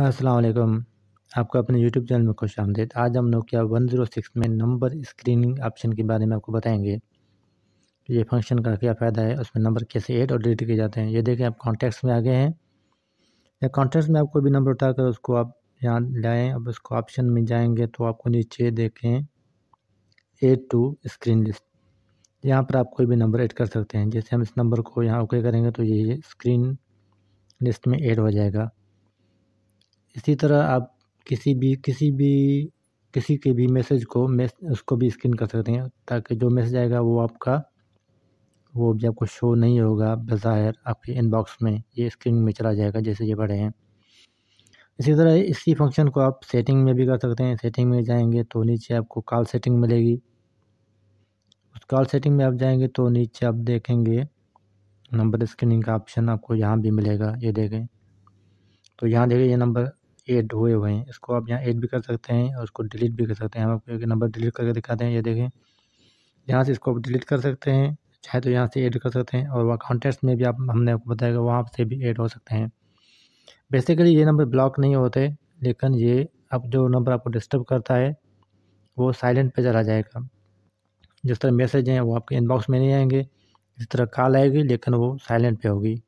वालेकुम आपका अपने YouTube चैनल में खुश आमदेद आज हम नोकिया 106 में नंबर स्क्रीनिंग ऑप्शन के बारे में आपको बताएंगे तो ये फंक्शन का क्या फ़ायदा है उसमें नंबर कैसे ऐड और डिलीट किए जाते हैं ये देखें आप कॉन्टैक्ट्स में आ गए हैं या कॉन्टैक्ट्स में आप कोई भी नंबर उठाकर उसको आप यहाँ लाएँ अब उसको ऑप्शन में जाएंगे तो आपको नीचे देखें एड टू स्क्रीन लिस्ट यहाँ पर आप कोई भी नंबर ऐड कर सकते हैं जैसे हम इस नंबर को यहाँ ओके करेंगे तो ये स्क्रीन लिस्ट में ऐड हो जाएगा इसी तरह आप किसी भी किसी भी किसी के भी मैसेज को मैस उसको भी स्किन कर सकते हैं ताकि जो मैसेज आएगा वो आपका वो भी आपको शो नहीं होगा बज़ाहिर आपके इनबॉक्स में ये स्क्रीन में चला जाएगा जैसे ये पढ़े हैं इसी तरह इसी फंक्शन को आप सेटिंग में भी कर सकते हैं सेटिंग में जाएंगे तो नीचे आपको कॉल सेटिंग मिलेगी उस कॉल सेटिंग में आप जाएंगे तो नीचे आप देखेंगे नंबर स्क्रीनिंग का ऑप्शन आपको यहाँ भी मिलेगा ये देखें तो यहाँ देखें ये नंबर ऐड हुए हुए हैं इसको आप यहाँ ऐड भी कर सकते हैं और उसको डिलीट भी कर सकते हैं हम आपको एक नंबर डिलीट करके दिखाते हैं ये देखें यहाँ से इसको आप डिलीट कर सकते हैं चाहे तो यहाँ से ऐड कर सकते हैं और वहाँ कॉन्टेक्ट में भी आप हमने आपको बताया वहाँ से भी ऐड हो सकते हैं बेसिकली ये नंबर ब्लॉक नहीं होते लेकिन ये अब जो नंबर आपको डिस्टर्ब करता है वो साइलेंट पे चला जाएगा जिस तरह मैसेज हैं वो आपके इनबॉक्स में नहीं आएंगे इस तरह कॉल आएगी लेकिन वो साइलेंट पे होगी